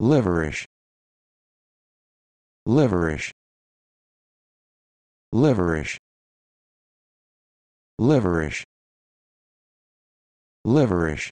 liverish liverish liverish liverish liverish